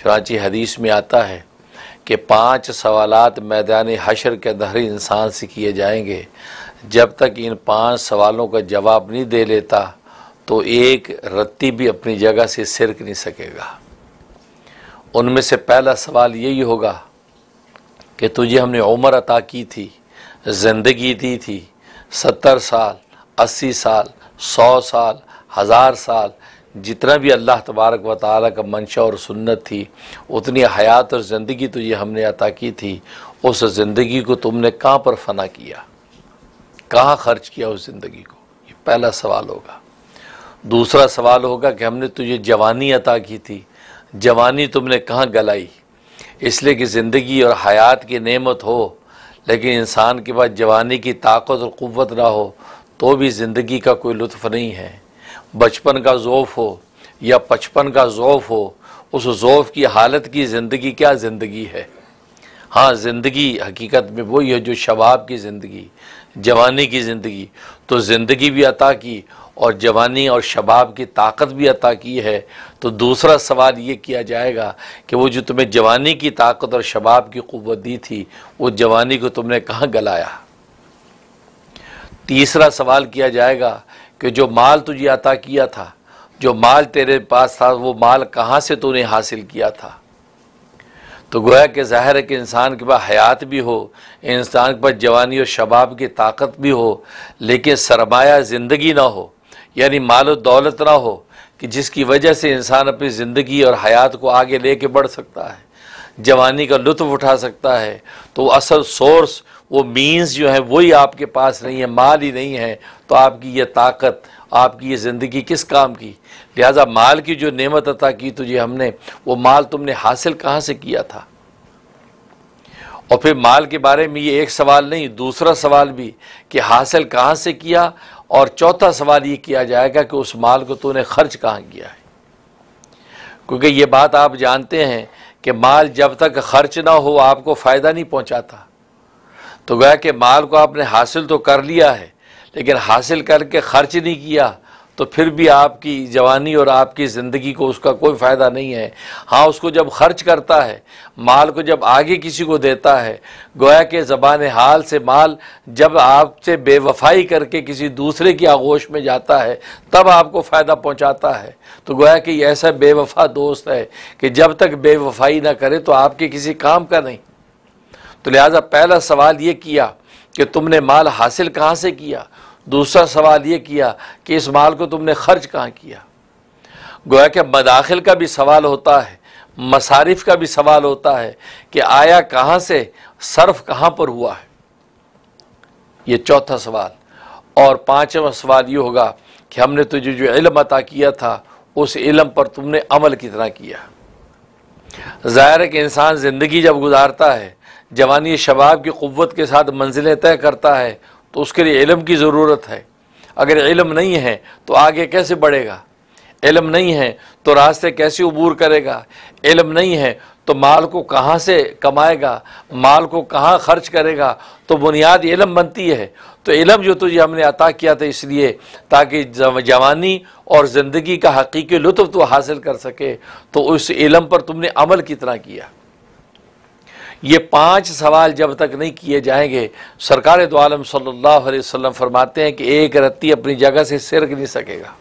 चुनाची हदीस में आता है कि पांच सवालात मैदान हशर के अंदर इंसान से किए जाएंगे जब तक इन पांच सवालों का जवाब नहीं दे लेता तो एक रत्ती भी अपनी जगह से सिरक नहीं सकेगा उनमें से पहला सवाल यही होगा कि तुझे हमने उम्र अता की थी ज़िंदगी दी थी सत्तर साल अस्सी साल सौ साल हज़ार साल जितना भी अल्लाह तबारक व ताली का मंशा और सुन्नत थी उतनी हयात और ज़िंदगी तो ये हमने अता की थी उस ज़िंदगी को तुमने कहाँ पर फना किया कहाँ खर्च किया उस ज़िंदगी को ये पहला सवाल होगा दूसरा सवाल होगा कि हमने तुझे तो जवानी अता की थी जवानी तुमने कहाँ गलाई इसलिए कि ज़िंदगी और हयात की नेमत हो लेकिन इंसान के पास जवानी की ताकत और क़वत ना हो तो भी ज़िंदगी का कोई लुत्फ़ नहीं है बचपन का ज़ोफ़ हो या पचपन का ज़ोफ़ हो उस ज़ोफ़ की हालत की ज़िंदगी क्या ज़िंदगी है हाँ ज़िंदगी हकीकत में वही है जो शबाब की ज़िंदगी जवानी की ज़िंदगी तो ज़िंदगी भी अता की और जवानी और शबाब की ताकत भी अता की है तो दूसरा सवाल ये किया जाएगा कि वो जो तुम्हें जवानी की ताकत और शबाब की क़वत दी थी वो जवानी को तुमने कहाँ गलाया तीसरा सवाल किया जाएगा कि जो माल तुझे अता किया था जो माल तेरे पास था वो माल कहाँ से तूने हासिल किया था तो गोया कि ज़ाहिर है कि इंसान के पास हयात भी हो इंसान के पास जवानी और शबाब की ताकत भी हो लेकिन सरमाया ज़िंदगी ना हो यानी माल दौलत ना हो कि जिसकी वजह से इंसान अपनी ज़िंदगी और हयात को आगे ले कर बढ़ सकता है जवानी का लुत्फ उठा सकता है तो असल सोर्स वो मीन्स जो है वही आपके पास नहीं है माल ही नहीं है तो आपकी ये ताकत आपकी ये ज़िंदगी किस काम की लिहाजा माल की जो नेमत अता की तुझे तो हमने वो माल तुमने हासिल कहाँ से किया था और फिर माल के बारे में ये एक सवाल नहीं दूसरा सवाल भी कि हासिल कहाँ से किया और चौथा सवाल ये किया जाएगा कि उस माल को तूने खर्च कहाँ किया है क्योंकि ये बात आप जानते हैं कि माल जब तक खर्च ना हो आपको फ़ायदा नहीं पहुँचाता तो गया कि माल को आपने हासिल तो कर लिया है लेकिन हासिल करके खर्च नहीं किया तो फिर भी आपकी जवानी और आपकी ज़िंदगी को उसका कोई फ़ायदा नहीं है हाँ उसको जब खर्च करता है माल को जब आगे किसी को देता है गोया के ज़बान हाल से माल जब आपसे बेवफाई करके किसी दूसरे की आगोश में जाता है तब आपको फ़ायदा पहुंचाता है तो गोया कि ऐसा बेवफा दोस्त है कि जब तक बेवफाई ना करे तो आपके किसी काम का नहीं तो लिहाजा पहला सवाल ये किया कि तुमने माल हासिल कहाँ से किया दूसरा सवाल ये किया कि इस माल को तुमने खर्च कहाँ किया गोया कि मदाखिल का भी सवाल होता है मसारिफ का भी सवाल होता है कि आया कहाँ से सर्फ कहाँ पर हुआ है ये चौथा सवाल और पाँचवा सवाल ये होगा कि हमने तुझे जो इलम अता किया था उस इलम पर तुमने अमल कितना किया ज़ाहिर है कि इंसान ज़िंदगी जब गुजारता है जवानी शबाब की क़वत के साथ मंजिलें तय करता है तो उसके लिए इलम की ज़रूरत है अगर इलम नहीं है तो आगे कैसे बढ़ेगा इलम नहीं है तो रास्ते कैसे अबूर करेगा इलम नहीं है तो माल को कहाँ से कमाएगा माल को कहाँ खर्च करेगा तो बुनियाद इलम बनती है तो इलम जो तुझे हमने अता किया था इसलिए ताकि जवानी और ज़िंदगी का हकीकी लुत्फ़ तो हासिल कर सके तो उस इलम पर तुमने अमल कितना किया ये पांच सवाल जब तक नहीं किए जाएंगे सरकार दो आलम सल्लल्लाहु अलैहि वसल्लम फरमाते हैं कि एक रत्ती अपनी जगह से सिरक नहीं सकेगा